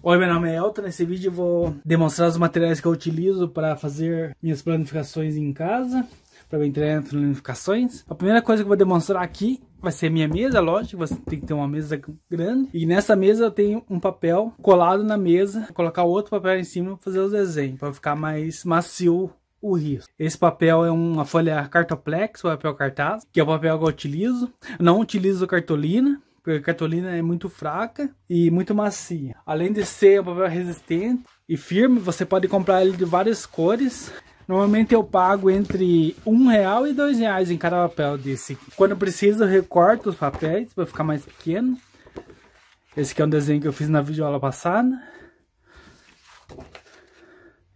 Oi, meu nome é Elton. Nesse vídeo vou demonstrar os materiais que eu utilizo para fazer minhas planificações em casa, para entrar em planificações. A primeira coisa que eu vou demonstrar aqui vai ser minha mesa, lógico, você tem que ter uma mesa grande. E nessa mesa eu tenho um papel colado na mesa, vou colocar outro papel em cima para fazer os desenhos, para ficar mais macio o risco. Esse papel é uma folha cartoplex, o papel cartaz, que é o papel que eu utilizo. não utilizo cartolina, porque eh, a cartolina é muito fraca e muito macia. Além de ser um papel resistente e firme, você pode comprar ele de várias cores. Normalmente eu pago entre um real e dois reais em cada papel desse. Quando preciso, eu recorto os papéis para ficar mais pequeno. Esse aqui é um desenho que eu fiz na videoaula passada.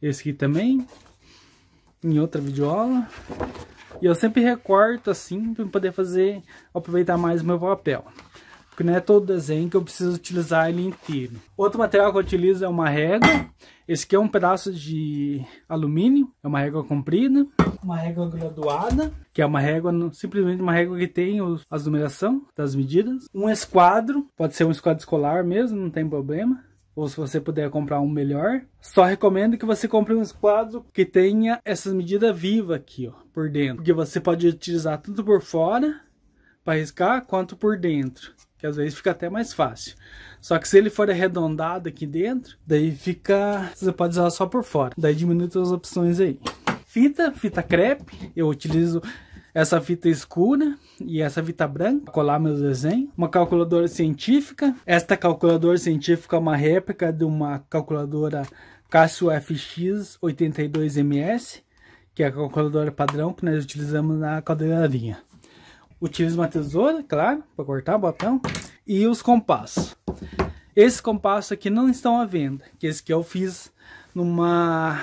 Esse aqui também, em outra videoaula. E eu sempre recorto assim para poder fazer aproveitar mais o meu papel porque não é todo desenho que eu preciso utilizar ele inteiro. Outro material que eu utilizo é uma régua. Esse aqui é um pedaço de alumínio, é uma régua comprida, uma régua graduada, que é uma régua, simplesmente uma régua que tem as numeração das medidas. Um esquadro, pode ser um esquadro escolar mesmo, não tem problema. Ou se você puder comprar um melhor. Só recomendo que você compre um esquadro que tenha essas medidas vivas aqui, ó, por dentro. Porque você pode utilizar tanto por fora para riscar quanto por dentro, que às vezes fica até mais fácil. Só que se ele for arredondado aqui dentro, daí fica, você pode usar só por fora. Daí diminui as opções aí. Fita, fita crepe, eu utilizo essa fita escura e essa fita branca para colar meu desenho uma calculadora científica. Esta calculadora científica é uma réplica de uma calculadora Casio FX 82MS, que é a calculadora padrão que nós utilizamos na caldeiraria utilizo uma tesoura, claro, para cortar o papel, e os compassos. Esses compassos aqui não estão à venda, que esse que eu fiz numa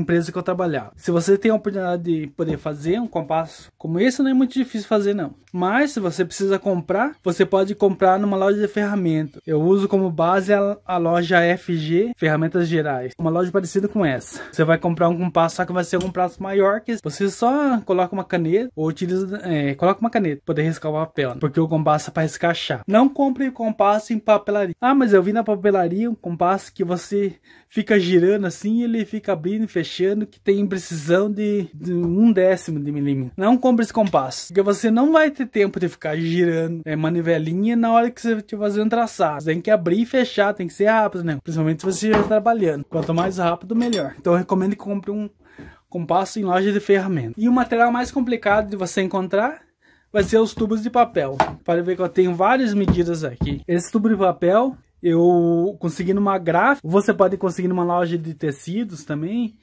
empresa que eu trabalhava. Se você tem a oportunidade de poder fazer um compasso como esse, não é muito difícil fazer não. Mas se você precisa comprar, você pode comprar numa loja de ferramentas. Eu uso como base a, a loja FG Ferramentas Gerais, uma loja parecida com essa. Você vai comprar um compasso, só que vai ser um compasso maior que Você só coloca uma caneta ou utiliza, é, coloca uma caneta para poder riscar o papel, né? porque o compasso é para riscar chá. Não compre compasso em papelaria. Ah, mas eu vi na papelaria um compasso que você fica girando assim, ele fica abrindo e fechando achando que tem precisão de, de um décimo de milímetro. Não compre esse compasso, porque você não vai ter tempo de ficar girando é, manivelinha na hora que você estiver fazendo traçado. Você tem que abrir e fechar, tem que ser rápido, né? Principalmente se você estiver trabalhando. Quanto mais rápido, melhor. Então eu recomendo que compre um compasso em loja de ferramenta. E o material mais complicado de você encontrar vai ser os tubos de papel. Para ver que eu tenho várias medidas aqui. Esse tubo de papel eu consegui numa gráfica, você pode conseguir numa loja de tecidos também.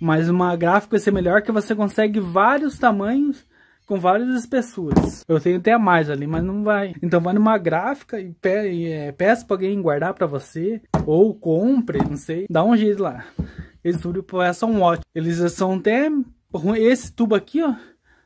Mas uma gráfica vai ser melhor que você consegue vários tamanhos com várias espessuras. Eu tenho até mais ali, mas não vai. Então vai numa gráfica e, pe e é, peça para alguém guardar para você. Ou compre, não sei. Dá um jeito lá. Esse tubo é só um ótimo. Eles são até... Esse tubo aqui, ó.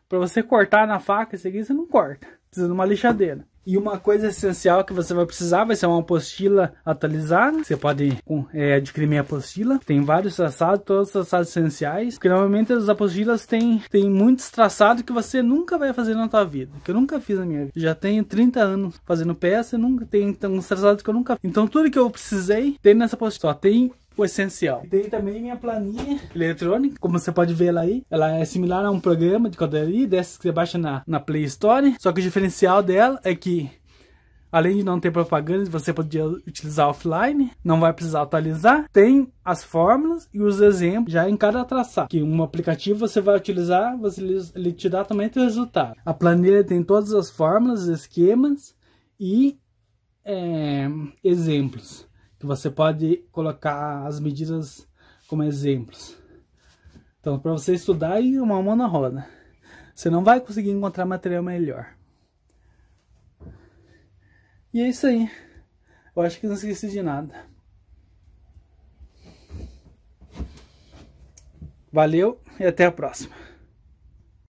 Pra você cortar na faca, esse aqui você não corta. Precisa de uma lixadeira. E uma coisa essencial que você vai precisar vai ser uma apostila atualizada. Você pode é, adquirir minha apostila. Tem vários traçados, todos os traçados essenciais. Porque normalmente as apostilas têm, tem muitos traçados que você nunca vai fazer na sua vida. Que eu nunca fiz na minha vida. Já tenho 30 anos fazendo peça e nunca tem uns traçados que eu nunca fiz. Então tudo que eu precisei tem nessa apostila. Só tem o essencial. Tem também minha planilha eletrônica, como você pode ver ela aí, ela é similar a um programa de quadrilha, dessas que você baixa na, na Play Store, só que o diferencial dela é que Além de não ter propaganda, você podia utilizar offline, não vai precisar atualizar. Tem as fórmulas e os exemplos já em cada traçado. Que um aplicativo você vai utilizar, você ele te dá também o resultado. A planilha tem todas as fórmulas, esquemas e é, exemplos que você pode colocar as medidas como exemplos. Então, para você estudar e uma mão na roda, né? você não vai conseguir encontrar material melhor. E é isso aí. Eu acho que não esqueci de nada. Valeu e até a próxima.